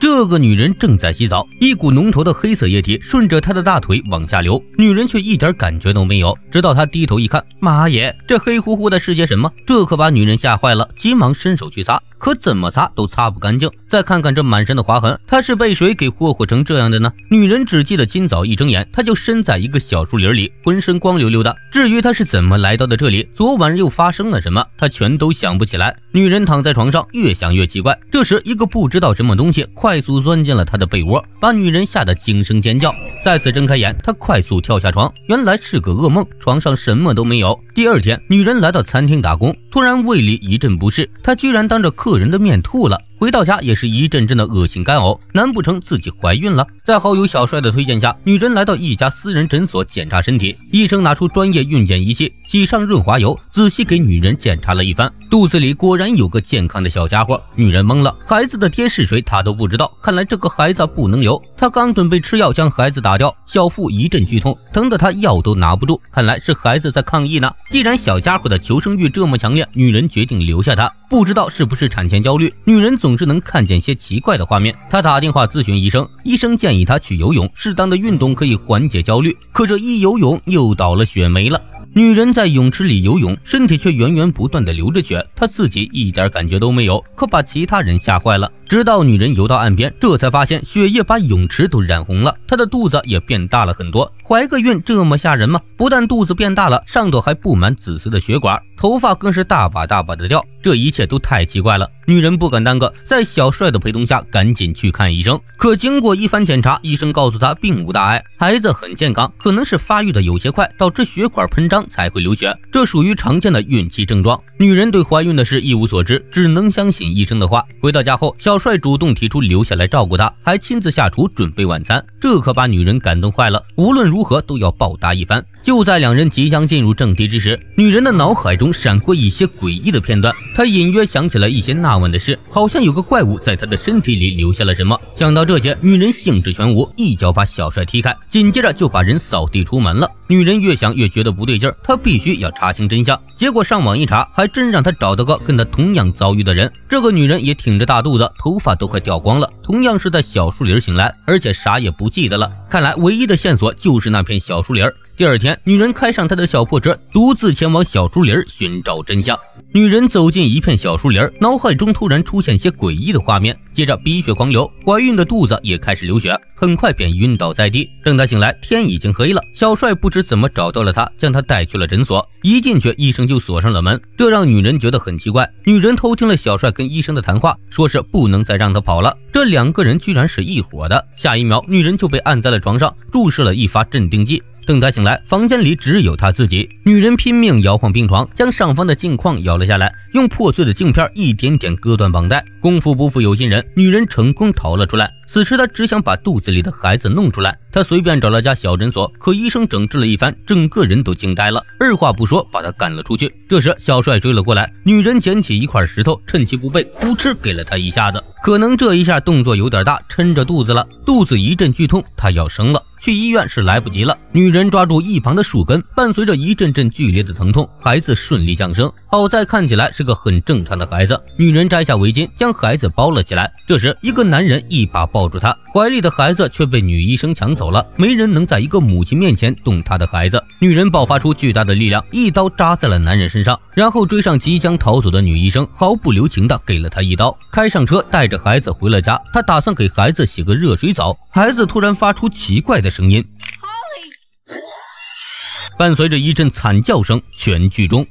这个女人正在洗澡，一股浓稠的黑色液体顺着她的大腿往下流，女人却一点感觉都没有。直到她低头一看，妈耶，这黑乎乎的是些什么？这可把女人吓坏了，急忙伸手去擦。可怎么擦都擦不干净。再看看这满身的划痕，他是被谁给霍霍成这样的呢？女人只记得今早一睁眼，他就身在一个小树林里，浑身光溜溜的。至于他是怎么来到的这里，昨晚又发生了什么，他全都想不起来。女人躺在床上，越想越奇怪。这时，一个不知道什么东西快速钻进了她的被窝，把女人吓得惊声尖叫。再次睁开眼，她快速跳下床，原来是个噩梦，床上什么都没有。第二天，女人来到餐厅打工，突然胃里一阵不适，她居然当着客个人的面吐了，回到家也是一阵阵的恶心干呕。难不成自己怀孕了？在好友小帅的推荐下，女人来到一家私人诊所检查身体。医生拿出专业孕检仪器，挤上润滑油，仔细给女人检查了一番。肚子里果然有个健康的小家伙。女人懵了，孩子的爹是谁，她都不知道。看来这个孩子不能留。她刚准备吃药将孩子打掉，小腹一阵剧痛，疼得她药都拿不住。看来是孩子在抗议呢。既然小家伙的求生欲这么强烈，女人决定留下他。不知道是不是产前焦虑，女人总是能看见些奇怪的画面。她打电话咨询医生，医生建议她去游泳，适当的运动可以缓解焦虑。可这一游泳又倒了血霉了，女人在泳池里游泳，身体却源源不断的流着血，她自己一点感觉都没有，可把其他人吓坏了。直到女人游到岸边，这才发现血液把泳池都染红了，她的肚子也变大了很多。怀个孕这么吓人吗？不但肚子变大了，上头还布满紫色的血管，头发更是大把大把的掉。这一切都太奇怪了。女人不敢耽搁，在小帅的陪同下，赶紧去看医生。可经过一番检查，医生告诉她并无大碍，孩子很健康，可能是发育的有些快，导致血管膨胀才会流血，这属于常见的孕期症状。女人对怀孕的事一无所知，只能相信医生的话。回到家后，小。帅主动提出留下来照顾她，还亲自下厨准备晚餐，这可把女人感动坏了。无论如何都要报答一番。就在两人即将进入正题之时，女人的脑海中闪过一些诡异的片段，她隐约想起了一些纳闷的事，好像有个怪物在她的身体里留下了什么。想到这些，女人兴致全无，一脚把小帅踢开，紧接着就把人扫地出门了。女人越想越觉得不对劲儿，她必须要查清真相。结果上网一查，还真让她找到个跟她同样遭遇的人。这个女人也挺着大肚子，头发都快掉光了，同样是在小树林醒来，而且啥也不记得了。看来唯一的线索就是那片小树林儿。第二天，女人开上她的小破车，独自前往小树林寻找真相。女人走进一片小树林脑海中突然出现些诡异的画面，接着鼻血狂流，怀孕的肚子也开始流血，很快便晕倒在地。等她醒来，天已经黑了。小帅不知怎么找到了她，将她带去了诊所。一进去，医生就锁上了门，这让女人觉得很奇怪。女人偷听了小帅跟医生的谈话，说是不能再让他跑了。这两个人居然是一伙的。下一秒，女人就被按在了床上，注射了一发镇定剂。等他醒来，房间里只有他自己。女人拼命摇晃病床，将上方的镜框摇了下来，用破碎的镜片一点点割断绑带。功夫不负有心人，女人成功逃了出来。此时她只想把肚子里的孩子弄出来。她随便找了家小诊所，可医生整治了一番，整个人都惊呆了，二话不说把她赶了出去。这时小帅追了过来，女人捡起一块石头，趁其不备，呼哧给了他一下子。可能这一下动作有点大，撑着肚子了，肚子一阵剧痛，她要生了。去医院是来不及了。女人抓住一旁的树根，伴随着一阵阵剧烈的疼痛，孩子顺利降生。好在看起来是个很正常的孩子。女人摘下围巾，将孩子包了起来。这时，一个男人一把抱住她，怀里的孩子却被女医生抢走了。没人能在一个母亲面前动她的孩子。女人爆发出巨大的力量，一刀扎在了男人身上，然后追上即将逃走的女医生，毫不留情地给了她一刀。开上车，带着孩子回了家。她打算给孩子洗个热水澡。孩子突然发出奇怪的。声音，伴随着一阵惨叫声，全剧终。